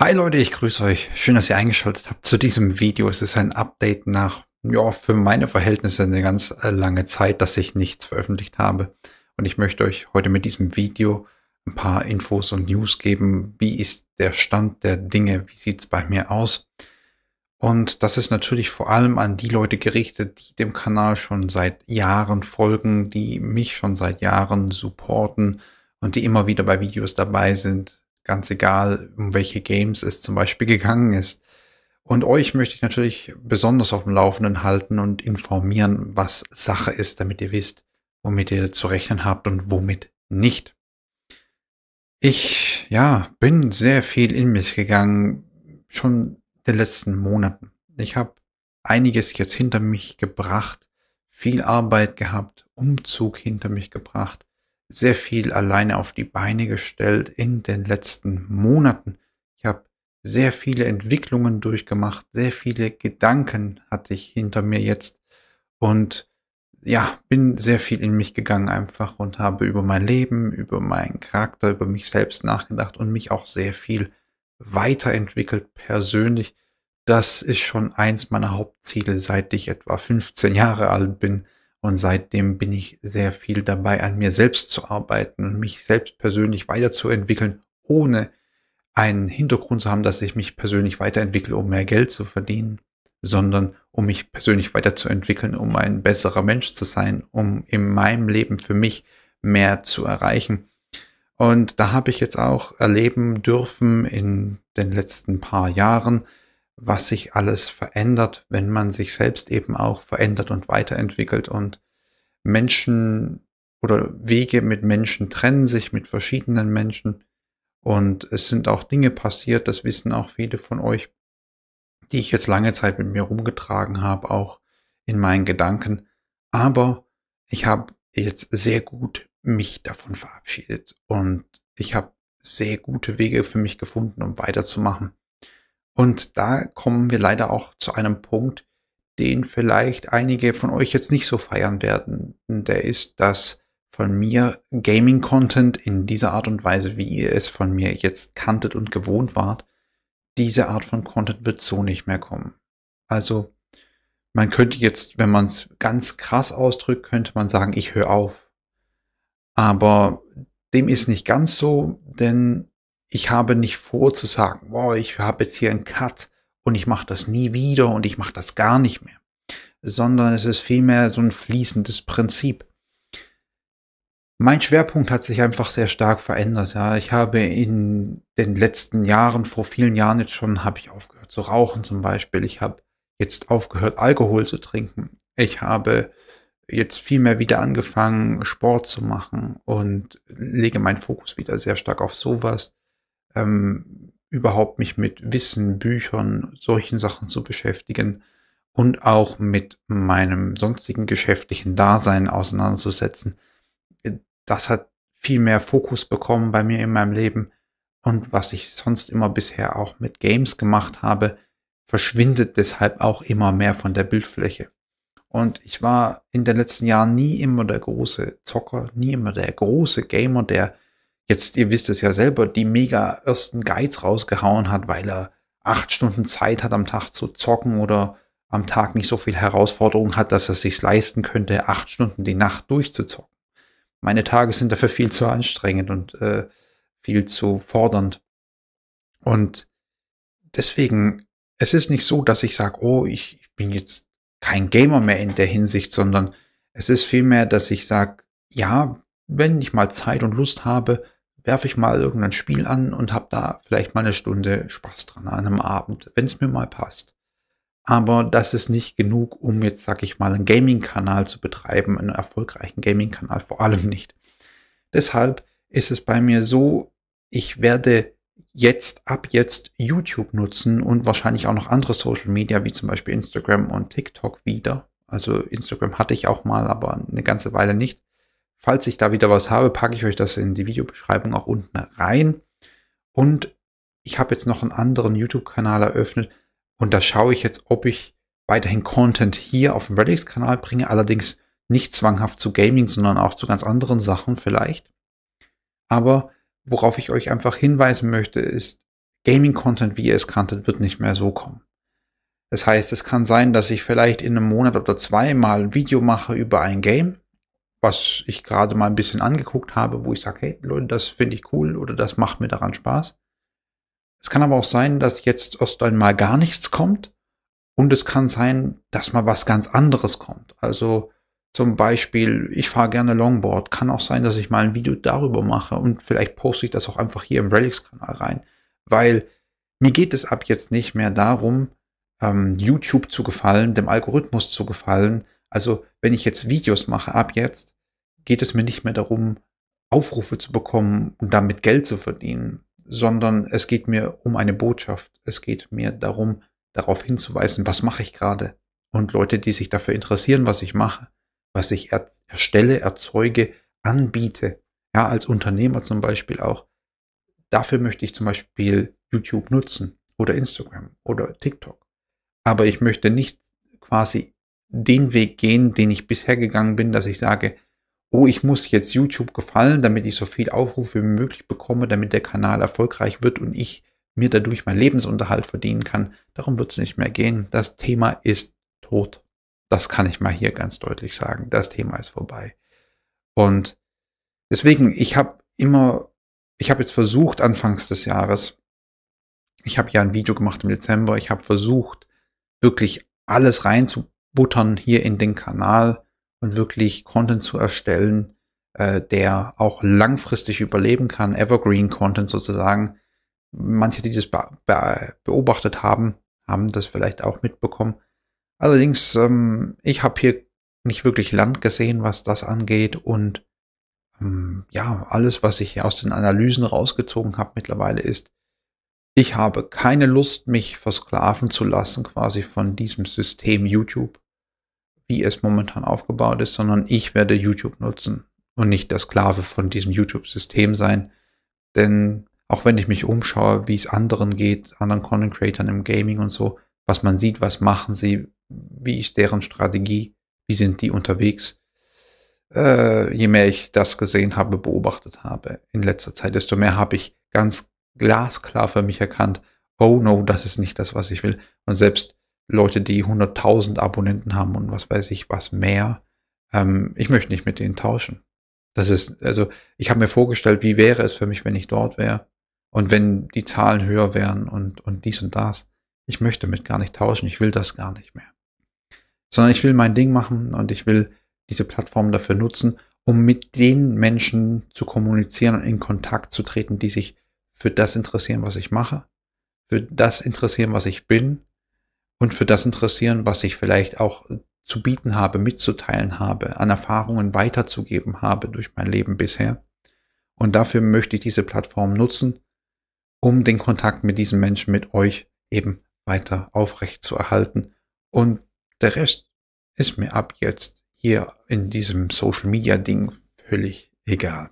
Hi Leute, ich grüße euch. Schön, dass ihr eingeschaltet habt zu diesem Video. Es ist ein Update nach, ja, für meine Verhältnisse eine ganz äh, lange Zeit, dass ich nichts veröffentlicht habe. Und ich möchte euch heute mit diesem Video ein paar Infos und News geben. Wie ist der Stand der Dinge? Wie sieht's bei mir aus? Und das ist natürlich vor allem an die Leute gerichtet, die dem Kanal schon seit Jahren folgen, die mich schon seit Jahren supporten und die immer wieder bei Videos dabei sind ganz egal, um welche Games es zum Beispiel gegangen ist. Und euch möchte ich natürlich besonders auf dem Laufenden halten und informieren, was Sache ist, damit ihr wisst, womit ihr zu rechnen habt und womit nicht. Ich, ja, bin sehr viel in mich gegangen, schon in den letzten Monaten. Ich habe einiges jetzt hinter mich gebracht, viel Arbeit gehabt, Umzug hinter mich gebracht, sehr viel alleine auf die Beine gestellt in den letzten Monaten. Ich habe sehr viele Entwicklungen durchgemacht, sehr viele Gedanken hatte ich hinter mir jetzt und ja, bin sehr viel in mich gegangen einfach und habe über mein Leben, über meinen Charakter, über mich selbst nachgedacht und mich auch sehr viel weiterentwickelt persönlich. Das ist schon eins meiner Hauptziele, seit ich etwa 15 Jahre alt bin, und seitdem bin ich sehr viel dabei, an mir selbst zu arbeiten und mich selbst persönlich weiterzuentwickeln, ohne einen Hintergrund zu haben, dass ich mich persönlich weiterentwickle, um mehr Geld zu verdienen, sondern um mich persönlich weiterzuentwickeln, um ein besserer Mensch zu sein, um in meinem Leben für mich mehr zu erreichen. Und da habe ich jetzt auch erleben dürfen in den letzten paar Jahren, was sich alles verändert, wenn man sich selbst eben auch verändert und weiterentwickelt und Menschen oder Wege mit Menschen trennen sich mit verschiedenen Menschen und es sind auch Dinge passiert, das wissen auch viele von euch, die ich jetzt lange Zeit mit mir rumgetragen habe, auch in meinen Gedanken, aber ich habe jetzt sehr gut mich davon verabschiedet und ich habe sehr gute Wege für mich gefunden, um weiterzumachen und da kommen wir leider auch zu einem Punkt, den vielleicht einige von euch jetzt nicht so feiern werden. Der ist, dass von mir Gaming-Content in dieser Art und Weise, wie ihr es von mir jetzt kanntet und gewohnt wart, diese Art von Content wird so nicht mehr kommen. Also man könnte jetzt, wenn man es ganz krass ausdrückt, könnte man sagen, ich höre auf. Aber dem ist nicht ganz so, denn ich habe nicht vor zu sagen, boah, ich habe jetzt hier einen Cut und ich mache das nie wieder und ich mache das gar nicht mehr, sondern es ist vielmehr so ein fließendes Prinzip. Mein Schwerpunkt hat sich einfach sehr stark verändert. Ja. Ich habe in den letzten Jahren, vor vielen Jahren jetzt schon, habe ich aufgehört zu rauchen zum Beispiel. Ich habe jetzt aufgehört, Alkohol zu trinken. Ich habe jetzt viel mehr wieder angefangen, Sport zu machen und lege meinen Fokus wieder sehr stark auf sowas ähm, überhaupt mich mit Wissen, Büchern, solchen Sachen zu beschäftigen und auch mit meinem sonstigen geschäftlichen Dasein auseinanderzusetzen. Äh, das hat viel mehr Fokus bekommen bei mir in meinem Leben und was ich sonst immer bisher auch mit Games gemacht habe, verschwindet deshalb auch immer mehr von der Bildfläche. Und ich war in den letzten Jahren nie immer der große Zocker, nie immer der große Gamer, der jetzt, ihr wisst es ja selber, die mega ersten Guides rausgehauen hat, weil er acht Stunden Zeit hat am Tag zu zocken oder am Tag nicht so viel Herausforderung hat, dass er sich leisten könnte, acht Stunden die Nacht durchzuzocken. Meine Tage sind dafür viel zu anstrengend und äh, viel zu fordernd. Und deswegen, es ist nicht so, dass ich sage, oh, ich, ich bin jetzt kein Gamer mehr in der Hinsicht, sondern es ist vielmehr, dass ich sage, ja, wenn ich mal Zeit und Lust habe, werfe ich mal irgendein Spiel an und habe da vielleicht mal eine Stunde Spaß dran an einem Abend, wenn es mir mal passt. Aber das ist nicht genug, um jetzt, sag ich mal, einen Gaming-Kanal zu betreiben, einen erfolgreichen Gaming-Kanal vor allem nicht. Deshalb ist es bei mir so, ich werde jetzt ab jetzt YouTube nutzen und wahrscheinlich auch noch andere Social Media wie zum Beispiel Instagram und TikTok wieder. Also Instagram hatte ich auch mal, aber eine ganze Weile nicht. Falls ich da wieder was habe, packe ich euch das in die Videobeschreibung auch unten rein. Und ich habe jetzt noch einen anderen YouTube-Kanal eröffnet und da schaue ich jetzt, ob ich weiterhin Content hier auf dem Relics-Kanal bringe, allerdings nicht zwanghaft zu Gaming, sondern auch zu ganz anderen Sachen vielleicht. Aber worauf ich euch einfach hinweisen möchte, ist, Gaming-Content, wie ihr es kanntet, wird nicht mehr so kommen. Das heißt, es kann sein, dass ich vielleicht in einem Monat oder zwei mal ein Video mache über ein Game was ich gerade mal ein bisschen angeguckt habe, wo ich sage, hey Leute, das finde ich cool oder das macht mir daran Spaß. Es kann aber auch sein, dass jetzt aus mal gar nichts kommt und es kann sein, dass mal was ganz anderes kommt. Also zum Beispiel, ich fahre gerne Longboard. Kann auch sein, dass ich mal ein Video darüber mache und vielleicht poste ich das auch einfach hier im Relics-Kanal rein, weil mir geht es ab jetzt nicht mehr darum, ähm, YouTube zu gefallen, dem Algorithmus zu gefallen, also wenn ich jetzt Videos mache ab jetzt, geht es mir nicht mehr darum, Aufrufe zu bekommen und damit Geld zu verdienen, sondern es geht mir um eine Botschaft. Es geht mir darum, darauf hinzuweisen, was mache ich gerade. Und Leute, die sich dafür interessieren, was ich mache, was ich er erstelle, erzeuge, anbiete, ja, als Unternehmer zum Beispiel auch. Dafür möchte ich zum Beispiel YouTube nutzen oder Instagram oder TikTok. Aber ich möchte nicht quasi den Weg gehen, den ich bisher gegangen bin, dass ich sage, oh, ich muss jetzt YouTube gefallen, damit ich so viel Aufrufe wie möglich bekomme, damit der Kanal erfolgreich wird und ich mir dadurch meinen Lebensunterhalt verdienen kann. Darum wird es nicht mehr gehen. Das Thema ist tot. Das kann ich mal hier ganz deutlich sagen. Das Thema ist vorbei. Und deswegen, ich habe immer, ich habe jetzt versucht, anfangs des Jahres, ich habe ja ein Video gemacht im Dezember, ich habe versucht, wirklich alles reinzubringen buttern hier in den Kanal und wirklich Content zu erstellen, äh, der auch langfristig überleben kann, Evergreen Content sozusagen. Manche, die das be be beobachtet haben, haben das vielleicht auch mitbekommen. Allerdings, ähm, ich habe hier nicht wirklich Land gesehen, was das angeht und ähm, ja, alles, was ich aus den Analysen rausgezogen habe mittlerweile ist, ich habe keine Lust, mich versklaven zu lassen quasi von diesem System YouTube wie es momentan aufgebaut ist, sondern ich werde YouTube nutzen und nicht der Sklave von diesem YouTube-System sein. Denn auch wenn ich mich umschaue, wie es anderen geht, anderen Content Creatern im Gaming und so, was man sieht, was machen sie, wie ist deren Strategie, wie sind die unterwegs. Äh, je mehr ich das gesehen habe, beobachtet habe in letzter Zeit, desto mehr habe ich ganz glasklar für mich erkannt, oh no, das ist nicht das, was ich will. Und selbst Leute, die 100.000 Abonnenten haben und was weiß ich was mehr. Ähm, ich möchte nicht mit denen tauschen. Das ist, also ich habe mir vorgestellt, wie wäre es für mich, wenn ich dort wäre und wenn die Zahlen höher wären und, und dies und das. Ich möchte mit gar nicht tauschen, ich will das gar nicht mehr. Sondern ich will mein Ding machen und ich will diese Plattform dafür nutzen, um mit den Menschen zu kommunizieren und in Kontakt zu treten, die sich für das interessieren, was ich mache, für das interessieren, was ich bin und für das interessieren, was ich vielleicht auch äh, zu bieten habe, mitzuteilen habe, an Erfahrungen weiterzugeben habe durch mein Leben bisher. Und dafür möchte ich diese Plattform nutzen, um den Kontakt mit diesen Menschen, mit euch eben weiter aufrecht zu erhalten. Und der Rest ist mir ab jetzt hier in diesem Social Media Ding völlig egal.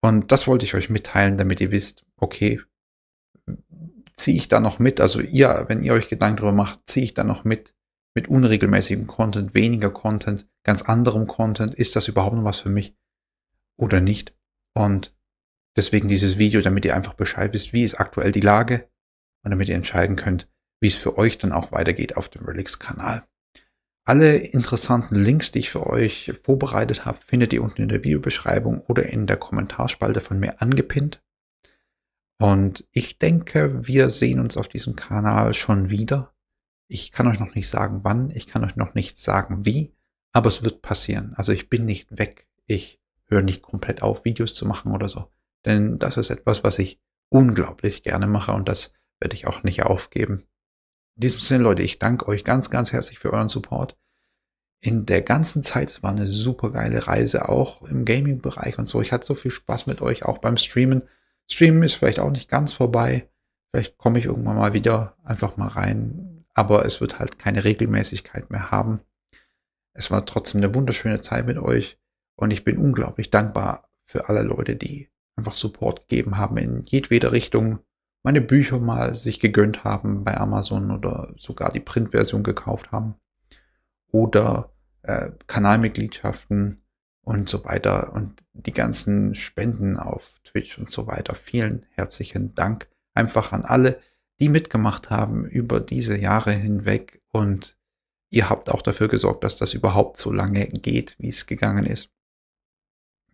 Und das wollte ich euch mitteilen, damit ihr wisst, okay, ziehe ich da noch mit? Also ihr, wenn ihr euch Gedanken darüber macht, ziehe ich da noch mit? Mit unregelmäßigem Content, weniger Content, ganz anderem Content? Ist das überhaupt noch was für mich oder nicht? Und deswegen dieses Video, damit ihr einfach Bescheid wisst, wie ist aktuell die Lage und damit ihr entscheiden könnt, wie es für euch dann auch weitergeht auf dem Relics-Kanal. Alle interessanten Links, die ich für euch vorbereitet habe, findet ihr unten in der Videobeschreibung oder in der Kommentarspalte von mir angepinnt. Und ich denke, wir sehen uns auf diesem Kanal schon wieder. Ich kann euch noch nicht sagen, wann, ich kann euch noch nicht sagen, wie, aber es wird passieren. Also ich bin nicht weg. Ich höre nicht komplett auf, Videos zu machen oder so. Denn das ist etwas, was ich unglaublich gerne mache und das werde ich auch nicht aufgeben. In diesem Sinne, Leute, ich danke euch ganz, ganz herzlich für euren Support. In der ganzen Zeit, es war eine super geile Reise, auch im Gaming-Bereich und so. Ich hatte so viel Spaß mit euch, auch beim Streamen. Streamen ist vielleicht auch nicht ganz vorbei. Vielleicht komme ich irgendwann mal wieder einfach mal rein. Aber es wird halt keine Regelmäßigkeit mehr haben. Es war trotzdem eine wunderschöne Zeit mit euch. Und ich bin unglaublich dankbar für alle Leute, die einfach Support gegeben haben in jedweder Richtung. Meine Bücher mal sich gegönnt haben bei Amazon oder sogar die Printversion gekauft haben. Oder äh, Kanalmitgliedschaften und so weiter und die ganzen Spenden auf Twitch und so weiter. Vielen herzlichen Dank einfach an alle, die mitgemacht haben über diese Jahre hinweg und ihr habt auch dafür gesorgt, dass das überhaupt so lange geht, wie es gegangen ist.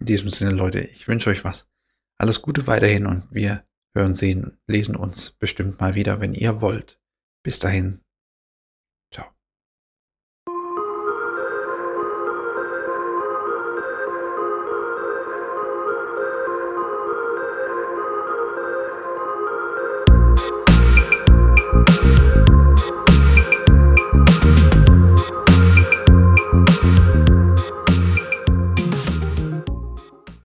In diesem Sinne, Leute, ich wünsche euch was. Alles Gute weiterhin und wir hören, sehen, lesen uns bestimmt mal wieder, wenn ihr wollt. Bis dahin,